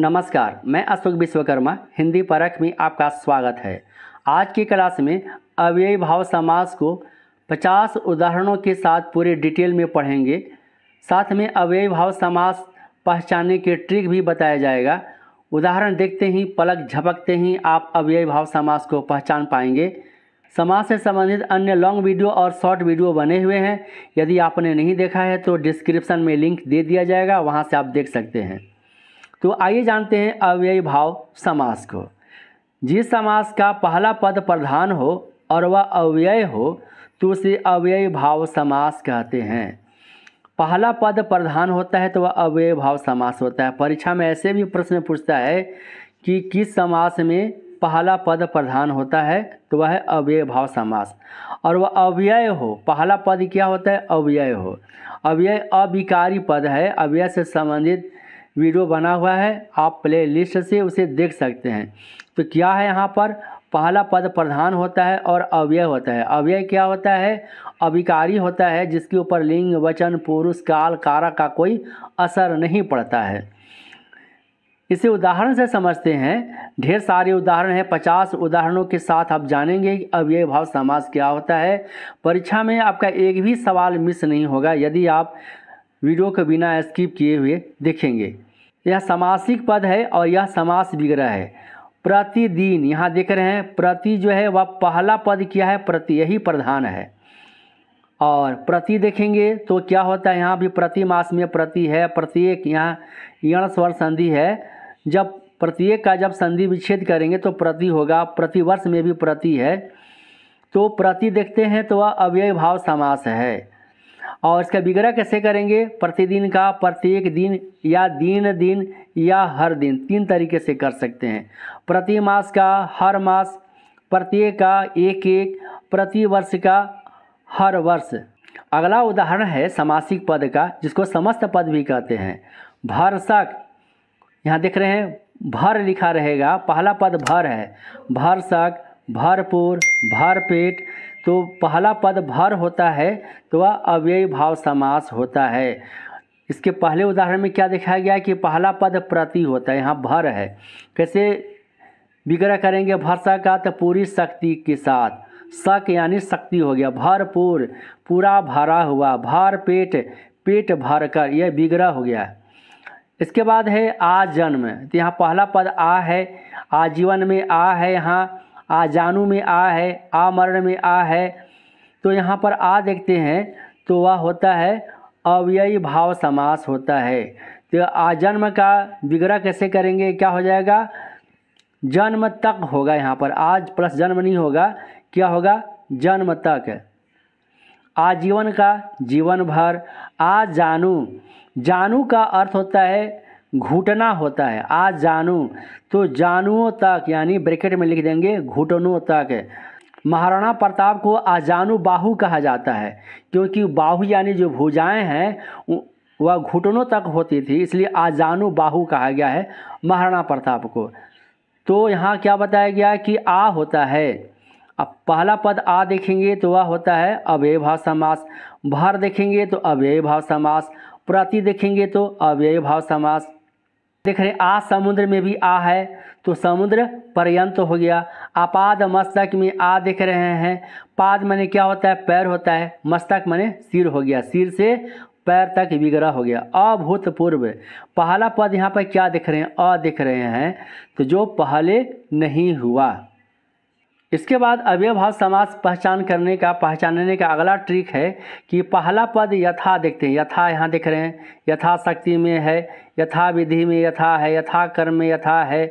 नमस्कार मैं अशोक विश्वकर्मा हिंदी परख में आपका स्वागत है आज की क्लास में अव्ययी भाव समास को 50 उदाहरणों के साथ पूरे डिटेल में पढ़ेंगे साथ में अव्ययी भाव समास पहचानने के ट्रिक भी बताया जाएगा उदाहरण देखते ही पलक झपकते ही आप अव्ययी भाव समास को पहचान पाएंगे समाज से संबंधित अन्य लॉन्ग वीडियो और शॉर्ट वीडियो बने हुए हैं यदि आपने नहीं देखा है तो डिस्क्रिप्शन में लिंक दे दिया जाएगा वहाँ से आप देख सकते हैं तो आइए जानते हैं अव्यय भाव समास को जिस समास का पहला पद प्रधान हो और वह अव्यय हो तो उसे अव्यय भाव समास कहते हैं पहला पद प्रधान होता है तो वह अव्यय भाव समास होता है परीक्षा में ऐसे भी प्रश्न पूछता है कि किस समास में पहला पद प्रधान होता है तो वह है अव्यय भाव समास और वह अव्यय हो पहला पद क्या होता है अव्यय हो अव्यय अविकारी पद है अव्यय से संबंधित वीडियो बना हुआ है आप प्ले लिस्ट से उसे देख सकते हैं तो क्या है यहाँ पर पहला पद प्रधान होता है और अव्यय होता है अव्यय क्या होता है अविकारी होता है जिसके ऊपर लिंग वचन पुरुष काल कारक का कोई असर नहीं पड़ता है इसे उदाहरण से समझते हैं ढेर सारे उदाहरण हैं पचास उदाहरणों के साथ आप जानेंगे कि अव्यय भाव समाज क्या होता है परीक्षा में आपका एक भी सवाल मिस नहीं होगा यदि आप वीडियो को बिना स्किप किए हुए देखेंगे यह समासिक पद है और यह समास विग्रह है प्रतिदिन यहाँ देख रहे हैं प्रति जो है वह पहला पद क्या है प्रति यही प्रधान है और प्रति देखेंगे तो क्या होता है यहाँ भी प्रति मास में प्रति है प्रत्येक यहाँ यण स्वर संधि है जब प्रत्येक का जब संधि विच्छेद करेंगे तो प्रति होगा प्रतिवर्ष में भी प्रति है तो प्रति देखते हैं तो वह अव्यय भाव समास है और इसका विग्रह कैसे करेंगे प्रतिदिन का प्रत्येक दिन या दिन दिन या हर दिन तीन तरीके से कर सकते हैं प्रति मास का हर मास प्रत्येक का एक एक प्रति वर्ष का हर वर्ष अगला उदाहरण है समासिक पद का जिसको समस्त पद भी कहते हैं भरसक यहाँ देख रहे हैं भर लिखा रहेगा पहला पद भर है भरसक भरपूर भरपेट तो पहला पद भर होता है तो वह अव्यय भाव समास होता है इसके पहले उदाहरण में क्या दिखाया गया है कि पहला पद प्रति होता है यहाँ भर है कैसे विग्रह करेंगे भरसा का तो पूरी शक्ति के साथ शक यानी शक्ति हो गया भरपूर पूरा भरा हुआ भर पेट पेट भर कर यह विग्रह हो गया इसके बाद है आ जन्म तो यहाँ पहला पद आ है आजीवन में आ है यहाँ आ जानू में आ है आ मरण में आ है तो यहाँ पर आ देखते हैं तो वह होता है अव्ययी भाव समास होता है तो आजन्म का विग्रह कैसे करेंगे क्या हो जाएगा जन्म तक होगा यहाँ पर आज प्लस जन्म नहीं होगा क्या होगा जन्म तक आजीवन का जीवन भर आ जानू जानू का अर्थ होता है घुटना होता है आ जानू तो जानुओं तक यानी ब्रैकेट में लिख देंगे घुटनों तक महाराणा प्रताप को आजानु बाहु कहा जाता है क्योंकि बाहु यानी जो भुजाएं हैं वह घुटनों तक होती थी इसलिए आजानु बाहु कहा गया है महाराणा प्रताप को तो यहाँ क्या बताया गया कि आ होता है अब पहला पद आ देखेंगे तो वह होता है अव्यय भाव समास भर देखेंगे तो अव्यय भाव समास प्रति देखेंगे तो अव्यय भाव समास देख रहे आ समुद्र में भी आ है तो समुद्र पर्यंत हो गया आपाद मस्तक में आ देख रहे हैं पाद मैंने क्या होता है पैर होता है मस्तक मैंने सिर हो गया सिर से पैर तक विग्रह हो गया अभूतपूर्व पहला पद यहाँ पर क्या देख रहे हैं अ देख रहे हैं तो जो पहले नहीं हुआ इसके बाद अव्यभाव समास पहचान करने का पहचानने का अगला ट्रिक है कि पहला पद यथा देखते हैं यथा यहाँ देख रहे हैं यथा शक्ति में है यथा विधि में यथा है यथा कर्म में यथा है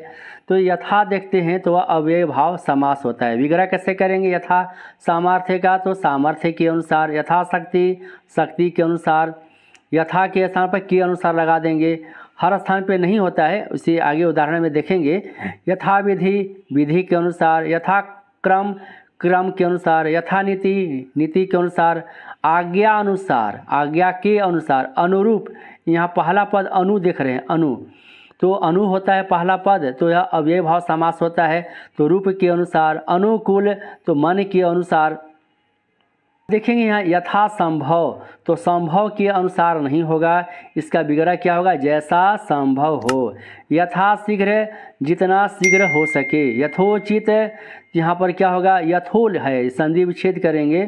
तो यथा देखते हैं तो वह अव्यभाव भाव समास होता है विग्रह कैसे करेंगे यथा सामर्थ्य का तो सामर्थ्य के अनुसार यथाशक्ति शक्ति के अनुसार यथा के स्थान पर के अनुसार लगा देंगे हर स्थान पे नहीं होता है उसे आगे उदाहरण में देखेंगे यथा विधि विधि के अनुसार यथा क्रम क्रम के अनुसार यथानीति नीति के अनुसार आज्ञा अनुसार आज्ञा के अनुसार अनुरूप यहाँ पहला पद अनु देख रहे हैं अनु तो अनु होता है पहला पद तो यह अव्यय भाव समास होता है तो रूप के अनुसार अनुकूल तो मन के अनुसार देखेंगे यहाँ यथासंभव तो संभव के अनुसार नहीं होगा इसका बिगड़ा क्या होगा जैसा संभव हो यथाशीघ्र जितना शीघ्र हो सके यथोचित यहाँ पर क्या होगा यथोल है संधि विच्छेद करेंगे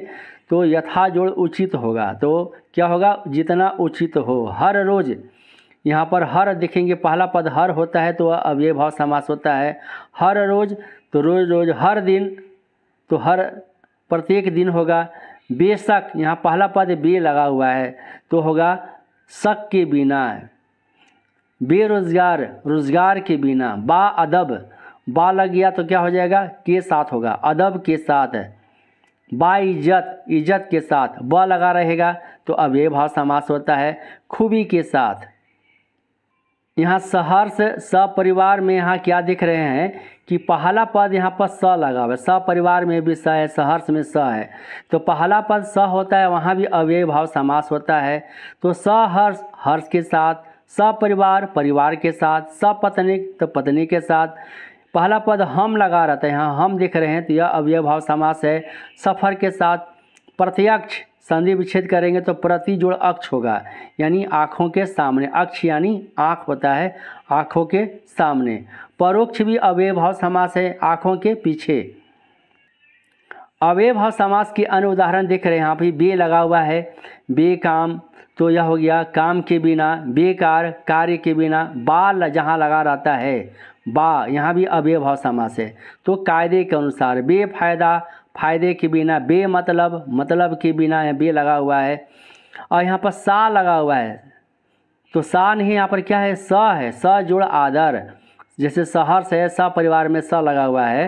तो यथा जोड़ उचित होगा तो क्या होगा जितना उचित हो हर रोज़ यहाँ पर हर देखेंगे पहला पद हर होता है तो अब ये भाव समास होता है हर रोज़ तो रोज़ रोज़ हर दिन तो हर प्रत्येक दिन होगा बेशक यहाँ पहला पद बे लगा हुआ है तो होगा शक के बिना बेरोजगार रोजगार के बिना बा अदब बा लग गया तो क्या हो जाएगा के साथ होगा अदब के साथ बा इज्जत इज्जत के साथ ब लगा रहेगा तो अब ये भाव समास होता है खूबी के साथ यहाँ सहर्ष सपरिवार में यहाँ क्या दिख रहे हैं कि पहला पद यहाँ पर स लगा हुआ है स परिवार में भी स है सहर्ष में स है तो पहला पद स होता है वहाँ भी अव्यय भाव समास होता है तो सहर्ष हर्ष के साथ सपरिवार परिवार के साथ सपत्नी तो पत्नी के साथ पहला पद हम लगा रहते हैं यहाँ हम देख रहे हैं तो यह अव्यय भाव समास है सफ़र के साथ प्रत्यक्ष संधि विच्छेद करेंगे तो प्रति जोड़ अक्ष होगा यानी आँखों के सामने अक्ष यानी आँख होता है आँखों के सामने परोक्ष भी अवैभव समास है आँखों के पीछे अवैभव समास के अन्य उदाहरण देख रहे हैं यहाँ पे बे लगा हुआ है बे काम तो यह हो गया काम के बिना बेकार कार्य के बिना बाल जहाँ लगा रहता है बा यहाँ भी अवैभव समास है तो कायदे के अनुसार बेफायदा फ़ायदे के बिना बे मतलब मतलब के बिना बे लगा हुआ है और यहाँ पर सा लगा हुआ है तो सा नहीं यहाँ पर क्या है स है स जुड़ आदर जैसे सहर्ष है स परिवार में स लगा हुआ है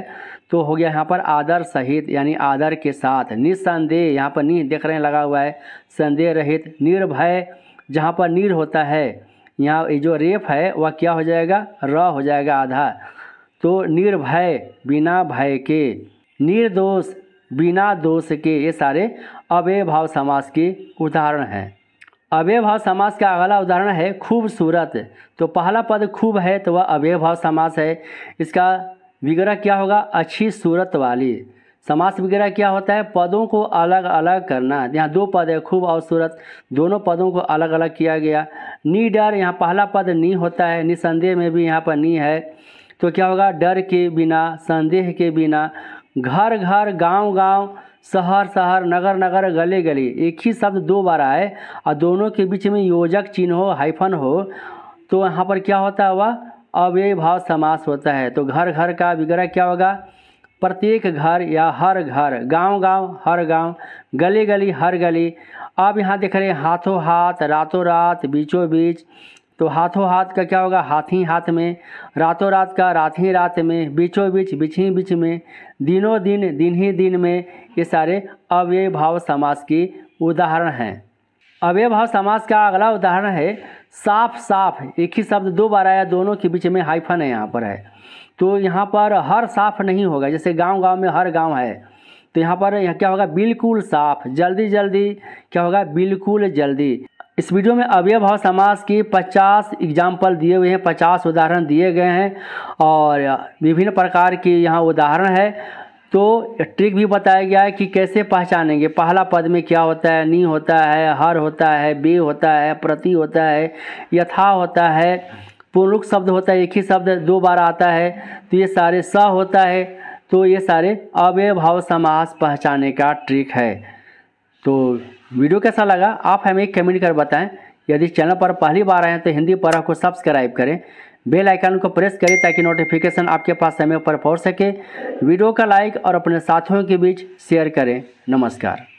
तो हो गया यहाँ पर आदर सहित यानी आदर के साथ निसंदेह यहाँ पर नि देख रहे हैं लगा हुआ है संदेह रहित निर्भय जहाँ पर नीर होता है यहाँ ये जो रेप है वह क्या हो जाएगा र हो जाएगा आधा तो निर्भय बिना भय के निर्दोष बिना दोष के ये सारे अव्यय भाव समास के उदाहरण हैं अव्यय भाव समास का अगला उदाहरण है खूबसूरत तो पहला पद खूब है तो वह अव्यय भाव समास है इसका विग्रह क्या होगा अच्छी सूरत वाली समास वगैरह क्या होता है पदों को अलग अलग करना यहाँ दो पद है खूब और सूरत दोनों पदों को अलग अलग किया गया नी डर यहाँ पहला पद नी होता है निसंदेह में भी यहाँ पर नी है तो क्या होगा डर के बिना संदेह के बिना घर घर गांव गांव शहर शहर नगर नगर गले गले एक ही शब्द दो बार आए और दोनों के बीच में योजक चिन्ह हो हाइफन हो तो यहाँ पर क्या होता है वह भाव समास होता है तो घर घर का विग्रह क्या होगा प्रत्येक घर या हर घर गांव गांव हर गांव गली गली हर गली अब यहाँ देख रहे हैं हाथों हाथ रातों रात बीचों बीच तो हाथों हाथ का क्या होगा हाथ ही हाथ में रातों रात का रात ही रात में बीचों बीच बीच ही बीच में दिनों दिन दिन ही दिन में ये सारे अव्यय भाव समास की उदाहरण हैं अव्यय भाव समास का अगला उदाहरण है साफ साफ एक ही शब्द दो बार आया दोनों के बीच में हाइफन है यहाँ पर है तो यहाँ पर हर साफ नहीं होगा जैसे गाँव गाँव में हर गाँव है तो यहाँ पर यह क्या होगा बिल्कुल साफ जल्दी जल्दी क्या होगा बिल्कुल जल्दी इस वीडियो में अवयव भाव समास के 50 एग्जाम्पल दिए हुए हैं 50 उदाहरण दिए गए हैं और विभिन्न प्रकार के यहाँ उदाहरण है तो ट्रिक भी बताया गया है कि कैसे पहचानेंगे पहला पद में क्या होता है नी होता है हर होता है बे होता है प्रति होता है यथा होता है पुरुष शब्द होता है एक ही शब्द दो बार आता है तो ये सारे स होता है तो ये सारे अवयव भाव समास पहचाने का ट्रिक है तो वीडियो कैसा लगा आप हमें कमेंट कर बताएं यदि चैनल पर पहली बार आए तो हिंदी पर को सब्सक्राइब करें बेल आइकन को प्रेस करें ताकि नोटिफिकेशन आपके पास समय पर पहुंच सके वीडियो का लाइक और अपने साथियों के बीच शेयर करें नमस्कार